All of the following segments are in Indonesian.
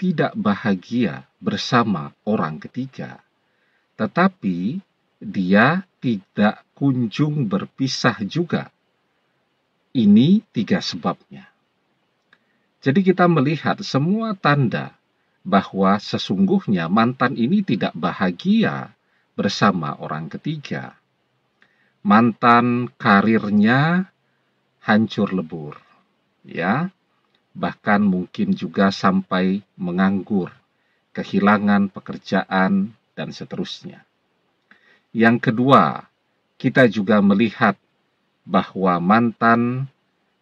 tidak bahagia bersama orang ketiga, tetapi dia tidak kunjung berpisah juga. Ini tiga sebabnya. Jadi, kita melihat semua tanda bahwa sesungguhnya mantan ini tidak bahagia bersama orang ketiga. Mantan karirnya hancur lebur, ya bahkan mungkin juga sampai menganggur, kehilangan pekerjaan, dan seterusnya. Yang kedua, kita juga melihat bahwa mantan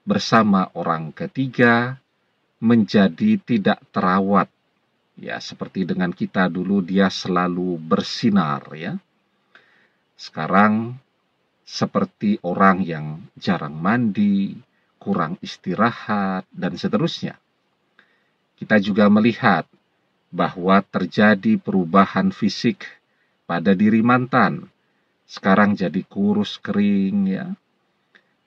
bersama orang ketiga menjadi tidak terawat. Ya, seperti dengan kita dulu dia selalu bersinar ya. Sekarang seperti orang yang jarang mandi, kurang istirahat, dan seterusnya. Kita juga melihat bahwa terjadi perubahan fisik pada diri mantan. Sekarang jadi kurus kering ya.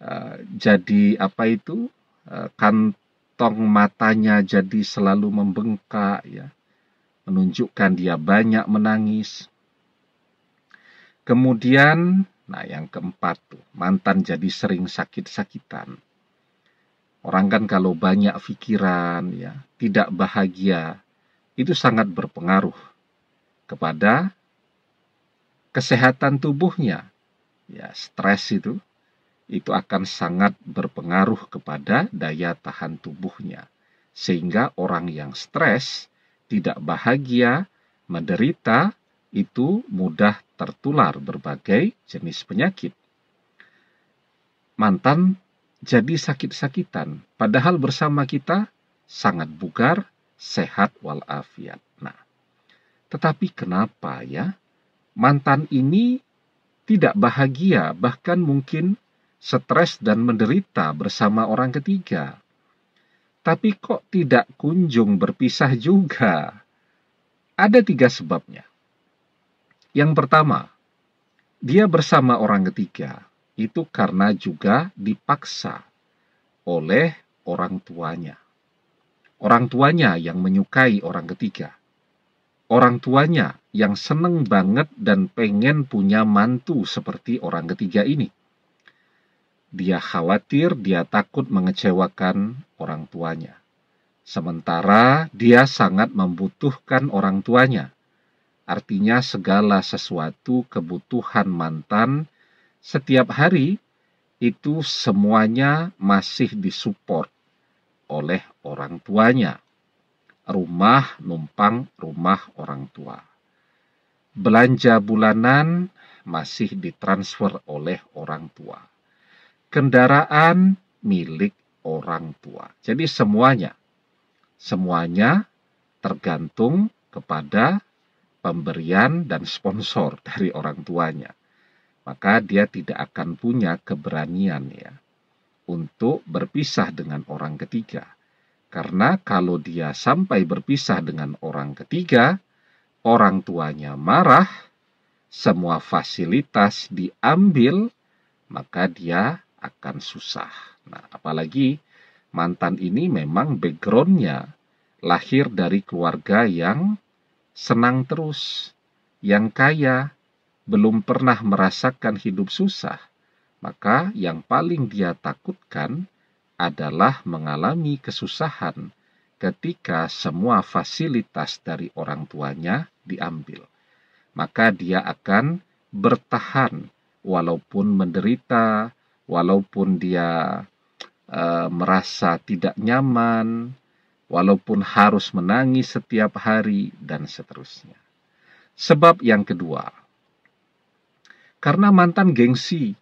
Eh, jadi apa itu? Eh, kantong matanya jadi selalu membengkak ya. Menunjukkan dia banyak menangis. Kemudian, nah yang keempat tuh, mantan jadi sering sakit-sakitan. Orang kan kalau banyak pikiran ya, tidak bahagia, itu sangat berpengaruh kepada kesehatan tubuhnya. Ya, stres itu itu akan sangat berpengaruh kepada daya tahan tubuhnya. Sehingga orang yang stres, tidak bahagia, menderita, itu mudah tertular berbagai jenis penyakit. Mantan jadi sakit-sakitan, padahal bersama kita sangat bugar, sehat walafiat. Nah, tetapi kenapa ya mantan ini tidak bahagia, bahkan mungkin stres dan menderita bersama orang ketiga. Tapi kok tidak kunjung berpisah juga? Ada tiga sebabnya. Yang pertama, dia bersama orang ketiga, itu karena juga dipaksa oleh orang tuanya. Orang tuanya yang menyukai orang ketiga. Orang tuanya yang seneng banget dan pengen punya mantu seperti orang ketiga ini. Dia khawatir, dia takut mengecewakan orang tuanya. Sementara dia sangat membutuhkan orang tuanya. Artinya segala sesuatu kebutuhan mantan setiap hari itu semuanya masih disupport oleh orang tuanya. Rumah numpang rumah orang tua. Belanja bulanan masih ditransfer oleh orang tua. Kendaraan milik orang tua. Jadi semuanya semuanya tergantung kepada pemberian dan sponsor dari orang tuanya maka dia tidak akan punya keberanian ya untuk berpisah dengan orang ketiga. Karena kalau dia sampai berpisah dengan orang ketiga, orang tuanya marah, semua fasilitas diambil, maka dia akan susah. Nah, apalagi mantan ini memang backgroundnya lahir dari keluarga yang senang terus, yang kaya, belum pernah merasakan hidup susah, maka yang paling dia takutkan adalah mengalami kesusahan ketika semua fasilitas dari orang tuanya diambil. Maka dia akan bertahan walaupun menderita, walaupun dia e, merasa tidak nyaman, walaupun harus menangis setiap hari, dan seterusnya. Sebab yang kedua, karena mantan gengsi.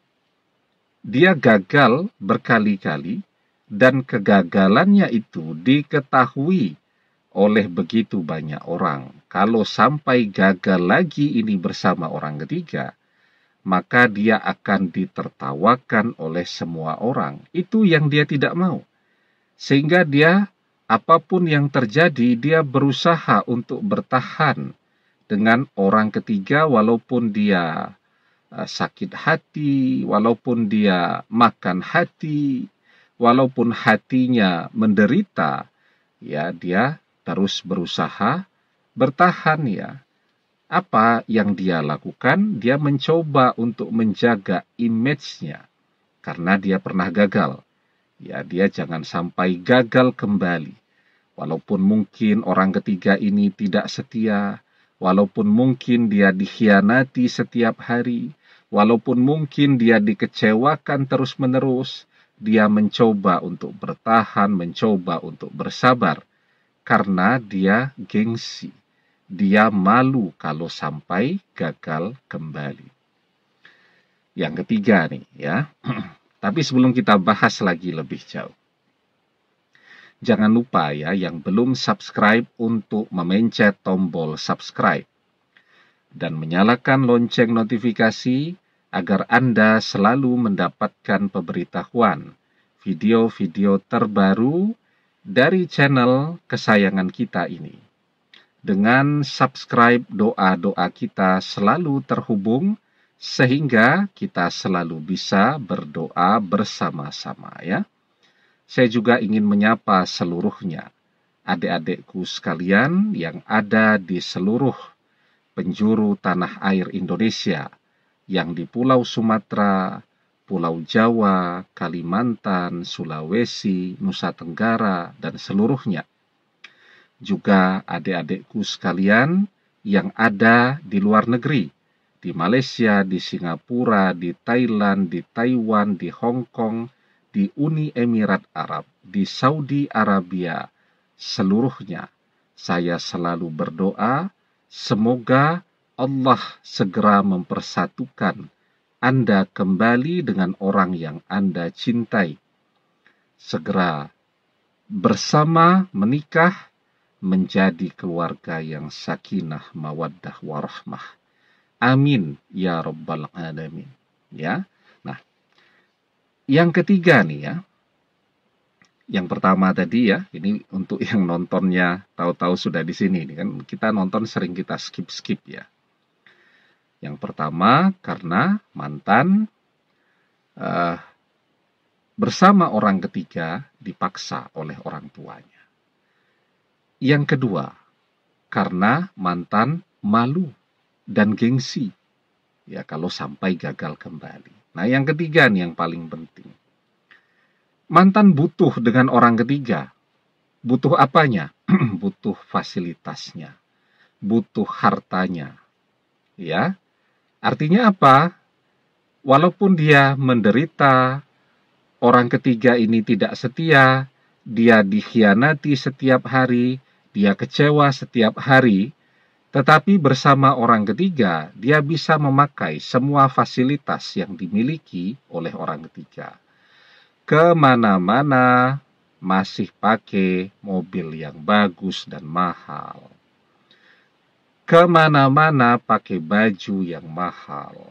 Dia gagal berkali-kali dan kegagalannya itu diketahui oleh begitu banyak orang. Kalau sampai gagal lagi ini bersama orang ketiga, maka dia akan ditertawakan oleh semua orang. Itu yang dia tidak mau. Sehingga dia apapun yang terjadi, dia berusaha untuk bertahan dengan orang ketiga walaupun dia Eh, sakit hati, walaupun dia makan hati, walaupun hatinya menderita, ya dia terus berusaha bertahan ya. Apa yang dia lakukan? Dia mencoba untuk menjaga image-nya karena dia pernah gagal. Ya, dia jangan sampai gagal kembali. Walaupun mungkin orang ketiga ini tidak setia, walaupun mungkin dia dikhianati setiap hari, Walaupun mungkin dia dikecewakan terus-menerus, dia mencoba untuk bertahan, mencoba untuk bersabar karena dia gengsi. Dia malu kalau sampai gagal kembali. Yang ketiga nih ya. Tapi sebelum kita bahas lagi lebih jauh. Jangan lupa ya yang belum subscribe untuk memencet tombol subscribe dan menyalakan lonceng notifikasi agar Anda selalu mendapatkan pemberitahuan video-video terbaru dari channel kesayangan kita ini. Dengan subscribe doa-doa kita selalu terhubung sehingga kita selalu bisa berdoa bersama-sama ya. Saya juga ingin menyapa seluruhnya, adik-adikku sekalian yang ada di seluruh penjuru tanah air Indonesia, yang di Pulau Sumatera, Pulau Jawa, Kalimantan, Sulawesi, Nusa Tenggara, dan seluruhnya. Juga adik-adikku sekalian yang ada di luar negeri, di Malaysia, di Singapura, di Thailand, di Taiwan, di Hong Kong, di Uni Emirat Arab, di Saudi Arabia, seluruhnya. Saya selalu berdoa Semoga Allah segera mempersatukan Anda kembali dengan orang yang Anda cintai. Segera bersama menikah menjadi keluarga yang sakinah mawaddah warahmah. Amin ya rabbal alamin. Ya. Nah, yang ketiga nih ya, yang pertama tadi ya, ini untuk yang nontonnya tahu-tahu sudah di sini, ini kan kita nonton sering kita skip-skip ya. Yang pertama karena mantan uh, bersama orang ketiga dipaksa oleh orang tuanya. Yang kedua karena mantan malu dan gengsi ya kalau sampai gagal kembali. Nah yang ketiga nih yang paling penting Mantan butuh dengan orang ketiga. Butuh apanya? butuh fasilitasnya. Butuh hartanya. Ya. Artinya apa? Walaupun dia menderita, orang ketiga ini tidak setia, dia dikhianati setiap hari, dia kecewa setiap hari, tetapi bersama orang ketiga, dia bisa memakai semua fasilitas yang dimiliki oleh orang ketiga kemana-mana masih pakai mobil yang bagus dan mahal. Kemana-mana pakai baju yang mahal.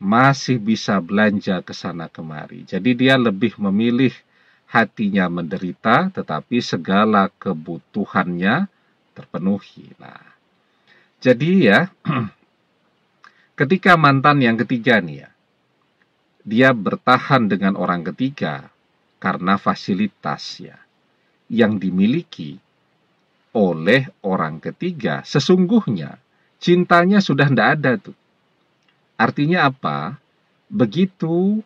Masih bisa belanja ke sana kemari. Jadi dia lebih memilih hatinya menderita tetapi segala kebutuhannya terpenuhi. Nah, jadi ya ketika mantan yang ketiga nih ya, dia bertahan dengan orang ketiga karena fasilitasnya yang dimiliki oleh orang ketiga sesungguhnya cintanya sudah tidak ada tuh. Artinya apa? Begitu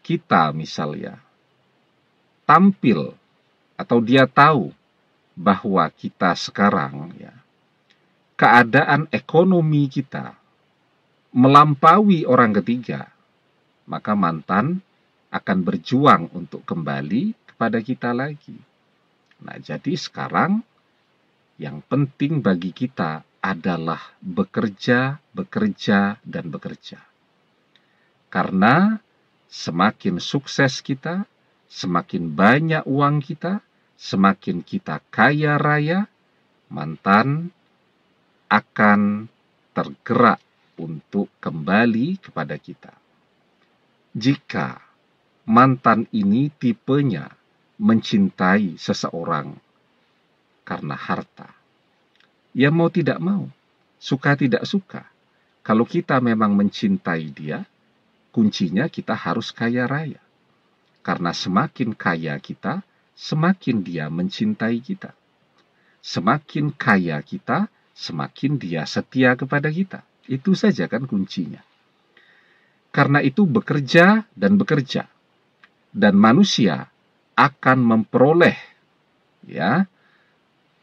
kita misalnya tampil atau dia tahu bahwa kita sekarang ya keadaan ekonomi kita melampaui orang ketiga maka mantan akan berjuang untuk kembali kepada kita lagi. Nah, jadi sekarang yang penting bagi kita adalah bekerja, bekerja, dan bekerja. Karena semakin sukses kita, semakin banyak uang kita, semakin kita kaya raya, mantan akan tergerak untuk kembali kepada kita jika mantan ini tipenya mencintai seseorang karena harta. Ya mau tidak mau, suka tidak suka. Kalau kita memang mencintai dia, kuncinya kita harus kaya raya. Karena semakin kaya kita, semakin dia mencintai kita. Semakin kaya kita, semakin dia setia kepada kita. Itu saja kan kuncinya. Karena itu bekerja dan bekerja. Dan manusia akan memperoleh ya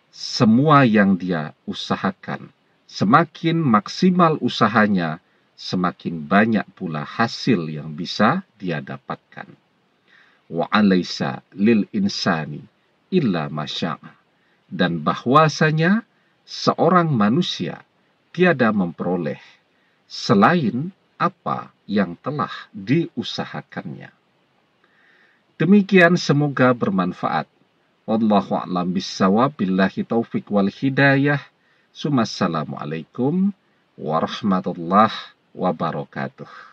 semua yang dia usahakan. Semakin maksimal usahanya, semakin banyak pula hasil yang bisa dia dapatkan. Wa alaisa lil insani illa masya'a. Dan bahwasanya seorang manusia tiada memperoleh selain apa yang telah diusahakannya. Demikian semoga bermanfaat. Wallahu a'lam bissawab. Billahi taufik wal hidayah. Assalamualaikum warahmatullahi wabarakatuh.